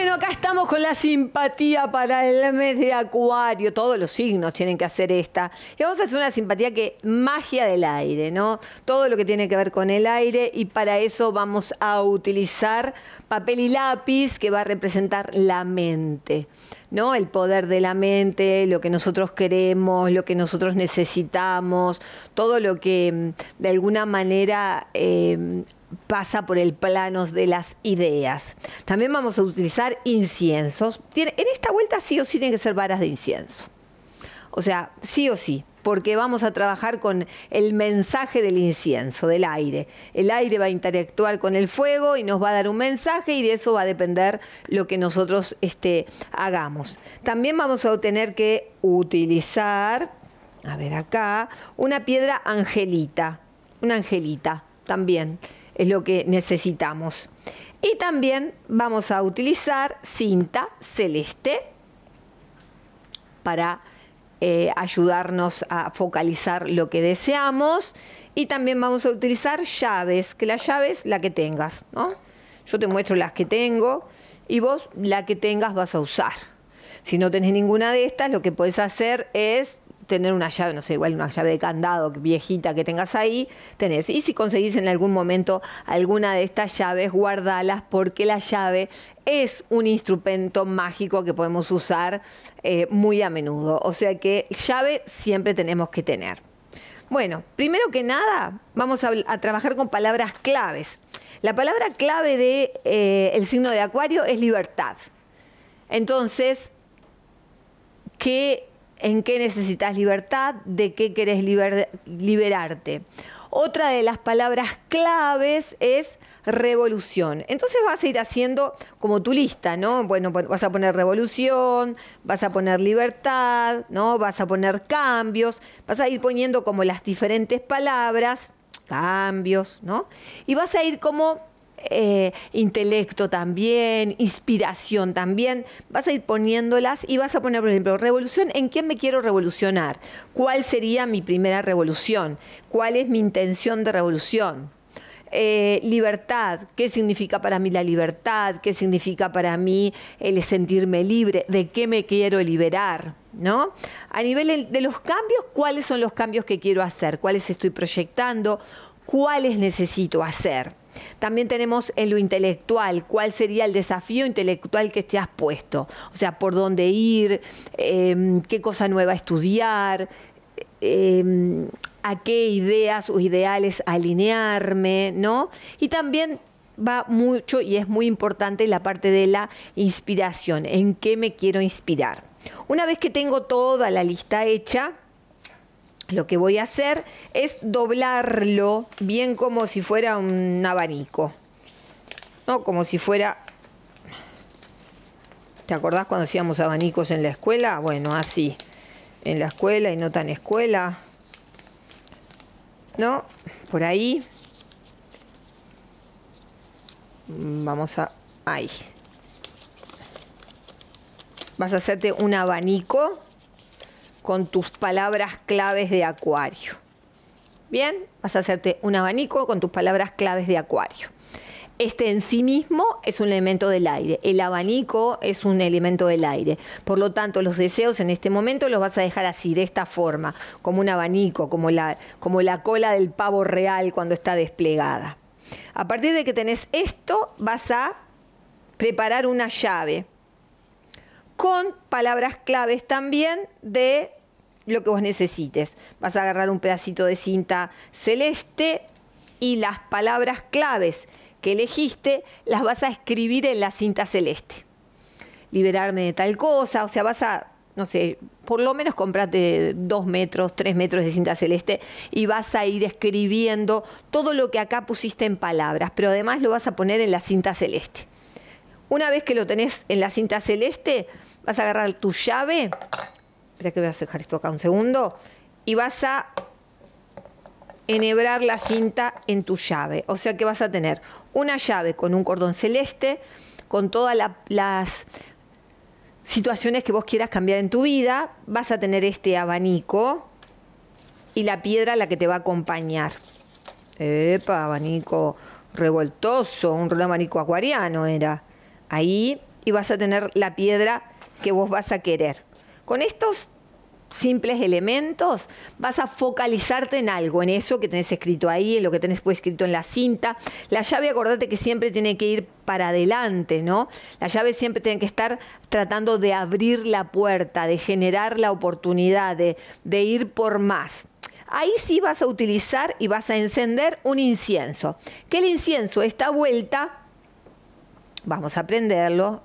Bueno, acá estamos con la simpatía para el mes de Acuario. Todos los signos tienen que hacer esta. Y vamos a hacer una simpatía que magia del aire, ¿no? Todo lo que tiene que ver con el aire y para eso vamos a utilizar papel y lápiz que va a representar la mente. ¿no? El poder de la mente, lo que nosotros queremos, lo que nosotros necesitamos, todo lo que mm, de alguna manera eh, pasa por el plano de las ideas. También vamos a utilizar inciensos. en esta vuelta sí o sí tienen que ser varas de incienso. O sea, sí o sí, porque vamos a trabajar con el mensaje del incienso, del aire. El aire va a interactuar con el fuego y nos va a dar un mensaje y de eso va a depender lo que nosotros este, hagamos. También vamos a tener que utilizar, a ver acá, una piedra angelita, una angelita también es lo que necesitamos. Y también vamos a utilizar cinta celeste para eh, ayudarnos a focalizar lo que deseamos. Y también vamos a utilizar llaves, que la llaves es la que tengas. Yo te muestro las que tengo y vos la que tengas vas a usar. Si no tenés ninguna de estas, lo que puedes hacer es tener una llave, no sé, igual una llave de candado viejita que tengas ahí, tenés. Y si conseguís en algún momento alguna de estas llaves, guardalas porque la llave es un instrumento mágico que podemos usar eh, muy a menudo. O sea que llave siempre tenemos que tener. Bueno, primero que nada, vamos a, trabajar con palabras claves. La palabra clave del de, eh, el signo de Acuario es libertad. Entonces, ¿qué en qué necesitas libertad, de qué querés liberarte. Otra de las palabras claves es revolución. Entonces vas a ir haciendo como tu lista, ¿no? Bueno, pues, vas a poner revolución, vas a poner libertad, ¿no? Vas a poner cambios, vas a ir poniendo como las diferentes palabras, cambios, ¿no? Y vas a ir como eh, intelecto también, inspiración también. Vas a ir poniéndolas y vas a poner, por ejemplo, revolución, ¿en quién me quiero revolucionar? ¿Cuál sería mi primera revolución? ¿Cuál es mi intención de revolución? Eh, libertad, qué significa para mí la libertad, qué significa para mí el sentirme libre, de qué me quiero liberar, ¿no? A nivel de los cambios, ¿cuáles son los cambios que quiero hacer? ¿Cuáles estoy proyectando? ¿Cuáles necesito hacer? También tenemos en lo intelectual, cuál sería el desafío intelectual que te has puesto, o sea, por dónde ir, em, qué cosa nueva estudiar, em, a qué ideas o ideales alinearme, ¿no? Y también va mucho y es muy importante la parte de la inspiración, en qué me quiero inspirar. Una vez que tengo toda la lista hecha, lo que voy a hacer es doblarlo bien como si fuera un abanico. ¿No? Como si fuera... ¿Te acordás cuando hacíamos abanicos en la escuela? Bueno, así. En la escuela y no tan escuela. ¿No? Por ahí. Vamos a... Ahí. Vas a hacerte un abanico con tus palabras claves de acuario. Bien, vas a hacerte un abanico con tus palabras claves de acuario. Este en sí mismo es un elemento del aire, el abanico es un elemento del aire. Por lo tanto, los deseos en este momento los vas a dejar así, de esta forma, como un abanico, como la, como la cola del pavo real cuando está desplegada. A partir de que tenés esto, vas a preparar una llave con palabras claves también de lo que vos necesites. Vas a agarrar un pedacito de cinta celeste y las palabras claves que elegiste las vas a escribir en la cinta celeste. Liberarme de tal cosa, o sea, vas a, no sé, por lo menos comprate dos metros, tres metros de cinta celeste y vas a ir escribiendo todo lo que acá pusiste en palabras, pero además lo vas a poner en la cinta celeste. Una vez que lo tenés en la cinta celeste, vas a agarrar tu llave espera que voy a dejar esto acá un segundo, y vas a enhebrar la cinta en tu llave. O sea que vas a tener una llave con un cordón celeste, con todas las situaciones que vos quieras cambiar en tu vida, vas a tener este abanico y la piedra la que te va a acompañar. Epa, abanico revoltoso, un abanico acuariano era. Ahí y vas a tener la piedra que vos vas a querer. Con estos simples elementos, vas a focalizarte en algo, en eso que tenés escrito ahí, en lo que tenés pues escrito en la cinta. La llave, acordate que siempre tiene que ir para adelante, ¿no? La llave siempre tiene que estar tratando de abrir la puerta, de generar la oportunidad, de, ir por más. Ahí sí vas a utilizar y vas a encender un incienso. Que el incienso, esta vuelta, vamos a prenderlo,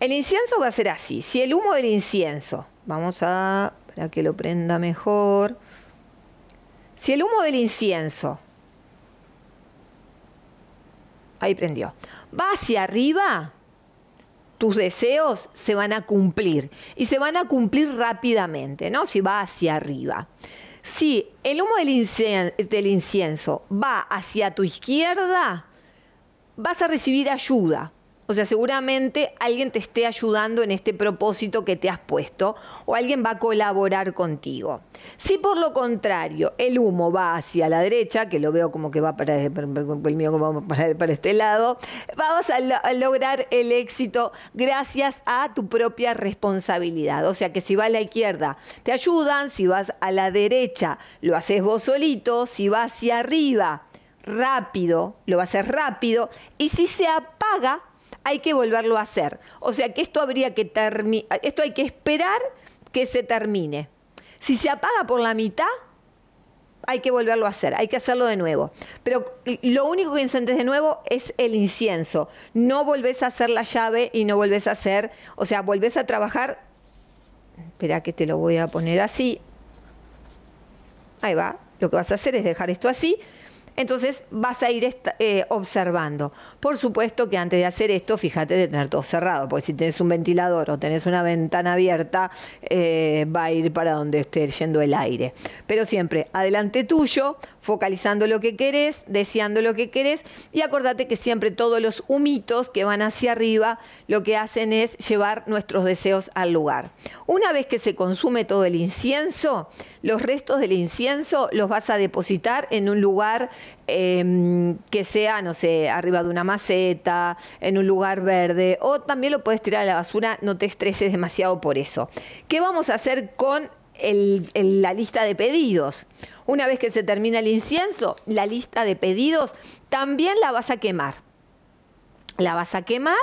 el incienso va a ser así. Si el humo del incienso, vamos a, para que lo prenda mejor. Si el humo del incienso, ahí prendió, va hacia arriba, tus deseos se van a cumplir y se van a cumplir rápidamente, ¿no? Si va hacia arriba. Si el humo del, del incienso va hacia tu izquierda, vas a recibir ayuda, o sea, seguramente alguien te esté ayudando en este propósito que te has puesto o alguien va a colaborar contigo. Si por lo contrario el humo va hacia la derecha, que lo veo como que va para, el, mío como para, este lado, vamos a, lograr el éxito gracias a tu propia responsabilidad. O sea que si va a la izquierda te ayudan, si vas a la derecha lo haces vos solito, si va hacia arriba rápido, lo va a hacer rápido, y si se apaga, hay que volverlo a hacer. O sea que esto habría que esto hay que esperar que se termine. Si se apaga por la mitad, hay que volverlo a hacer, hay que hacerlo de nuevo. Pero lo único que encendes de nuevo es el incienso. No volvés a hacer la llave y no volvés a hacer, o sea, volvés a trabajar. Espera que te lo voy a poner así. Ahí va. Lo que vas a hacer es dejar esto así entonces vas a ir eh, observando. Por supuesto que antes de hacer esto, fíjate de tener todo cerrado, porque si tenés un ventilador o tenés una ventana abierta, eh, va a ir para donde esté yendo el aire. Pero siempre adelante tuyo, focalizando lo que querés, deseando lo que querés, y acordate que siempre todos los humitos que van hacia arriba lo que hacen es llevar nuestros deseos al lugar. Una vez que se consume todo el incienso, los restos del incienso los vas a depositar en un lugar em, que sea, no sé, arriba de una maceta, en un lugar verde, o también lo puedes tirar a la basura, no te estreses demasiado por eso. ¿Qué vamos a hacer con la lista de pedidos? Una vez que se termina el incienso, la lista de pedidos también la vas a quemar. La vas a quemar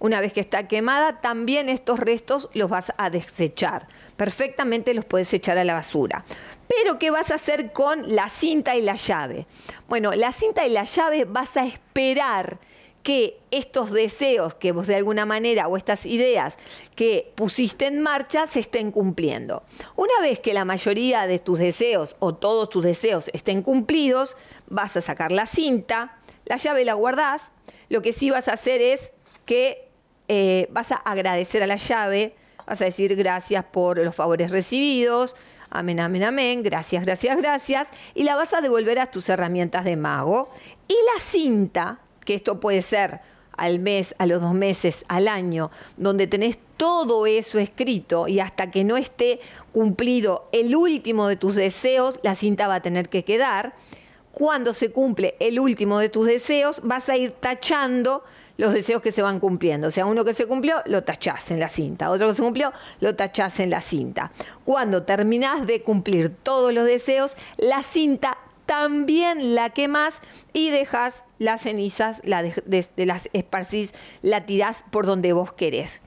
una vez que está quemada, también estos restos los vas a desechar. Perfectamente los puedes echar a la basura. Pero, ¿qué vas a hacer con la cinta y la llave? Bueno, la cinta y la llave vas a esperar que estos deseos que vos de alguna manera o estas ideas que pusiste en marcha se estén cumpliendo. Una vez que la mayoría de tus deseos o todos tus deseos estén cumplidos, vas a sacar la cinta, la llave la guardás, lo que sí vas a hacer es que eh, vas a agradecer a la llave, vas a decir gracias por los favores recibidos, amén, amén, amén, gracias, gracias, gracias, y la vas a devolver a tus herramientas de mago. Y la cinta, que esto puede ser al mes, a los dos meses, al año, donde tenés todo eso escrito y hasta que no esté cumplido el último de tus deseos, la cinta va a tener que quedar cuando se cumple el último de tus deseos, vas a ir tachando los deseos que se van cumpliendo. O sea, uno que se cumplió, lo tachás en la cinta. Otro que se cumplió, lo tachás en la cinta. Cuando terminás de cumplir todos los deseos, la cinta también la quemás y dejas las cenizas, de, las esparcís, la tirás por donde vos querés.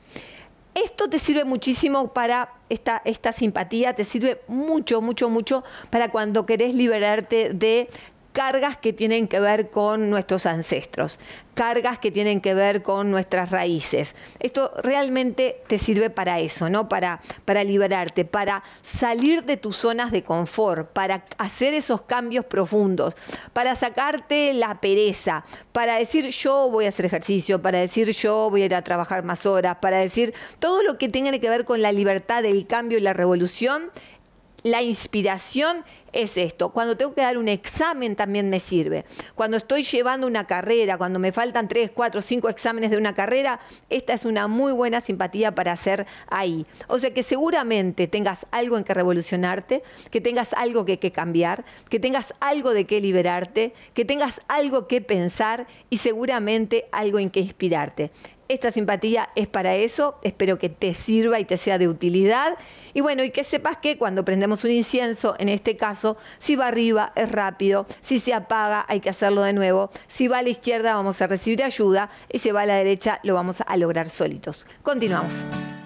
Esto te sirve muchísimo para esta, esta simpatía, te sirve mucho, mucho, mucho para cuando querés liberarte de cargas que tienen que ver con nuestros ancestros, cargas que tienen que ver con nuestras raíces. Esto realmente te sirve para eso, ¿no? Para, para liberarte, para salir de tus zonas de confort, para hacer esos cambios profundos, para sacarte la pereza, para decir yo voy a hacer ejercicio, para decir yo voy a ir a trabajar más horas, para decir todo lo que tenga que ver con la libertad, el cambio y la revolución la inspiración es esto. Cuando tengo que dar un examen también me sirve. Cuando estoy llevando una carrera, cuando me faltan tres, cuatro, cinco exámenes de una carrera, esta es una muy buena simpatía para hacer ahí. O sea que seguramente tengas algo en que revolucionarte, que tengas algo que, que cambiar, que tengas algo de qué liberarte, que tengas algo que pensar y seguramente algo en que inspirarte. Esta simpatía es para eso, espero que te sirva y te sea de utilidad. Y bueno, y que sepas que cuando prendemos un incienso, en este caso, si va arriba es rápido, si se apaga hay que hacerlo de nuevo, si va a la izquierda vamos a recibir ayuda y si va a la derecha lo vamos a lograr solitos. Continuamos.